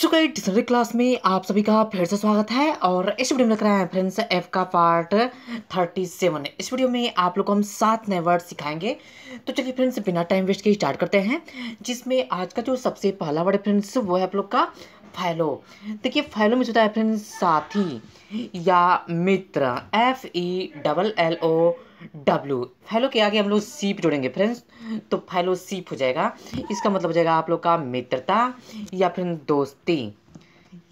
सो dictionary class में आप सभी का फिर से स्वागत है और इस वीडियो में लग रहा है फ्रेंड्स एफ का पार्ट थर्टी सेवन इस वीडियो में आप लोग को हम सात नए वर्ड सिखाएंगे तो चलिए फ्रेंड्स बिना टाइम वेस्ट के स्टार्ट करते हैं जिसमें आज का जो सबसे पहला वर्ड फ्रेंड्स वो है आप लोग का फैलो देखिए फैलो में होता है फ्रेंड साथी या मित्र F E double L O W fellow के आगे हम लोग सीप जोड़ेंगे फ्रेंड्स तो फैलो सीप हो जाएगा इसका मतलब हो जाएगा आप लोग का मित्रता या फिर दोस्ती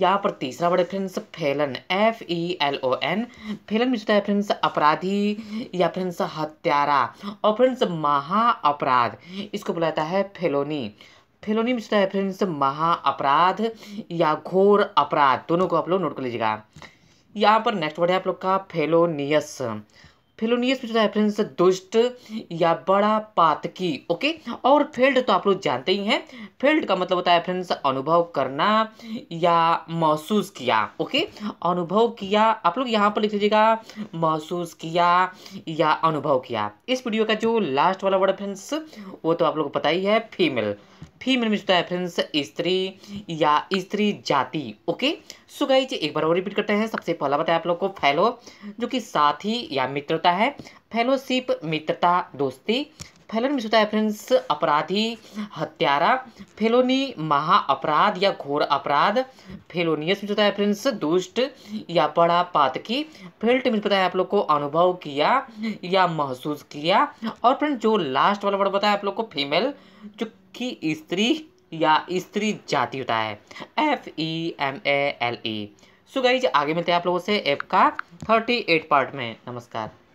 यहाँ पर तीसरा वर्ड है friends felon F E L O N felon में जुटा है फ्रेंड्स अपराधी या फ्रेंड्स हत्यारा और फ्रेंड्स महा अपराध इसको बुलाता है फेलोनी फेलोनी मिलता है फ्रेंड्स महा अपराध या घोर अपराध दोनों को आप लोग नोट कर लीजिएगा यहाँ पर नेक्स्ट वर्ड है आप लोग का फेलोनियस फेलोनियस मिलता है फ्रेंड्स दुष्ट या बड़ा पातकी ओके और फेल्ड तो आप लोग जानते ही हैं फेल्ड का मतलब होता है फ्रेंड्स अनुभव करना या महसूस किया ओके अनुभव किया आप लोग यहाँ पर लिख लीजिएगा महसूस किया या अनुभव किया इस वीडियो का जो लास्ट वाला वर्ड फ्रेंड्स वो तो आप लोग को पता ही है फीमेल फीमेल में जुटता है फ्रेंड्स स्त्री या स्त्री जाति ओके सो गाइज एक बार और रिपीट करते हैं सबसे पहला बताया आप लोग को फैलो जो कि साथी या मित्रता है फेलोशिप मित्रता दोस्ती फेलोन में होता है फ्रेंड्स अपराधी हत्यारा फेलोनी महा अपराध या घोर अपराध फेलोनियस में होता है फ्रेंड्स दुष्ट या बड़ा पातकी फेल्ट में बताया आप लोग को अनुभव किया या महसूस किया और फ्रेंड जो लास्ट वाला वर्ड बताया आप लोग को फीमेल जो की स्त्री या स्त्री जाति होता है F E M A L E so guys आगे मिलते हैं आप लोगों से एप का थर्टी एट पार्ट में नमस्कार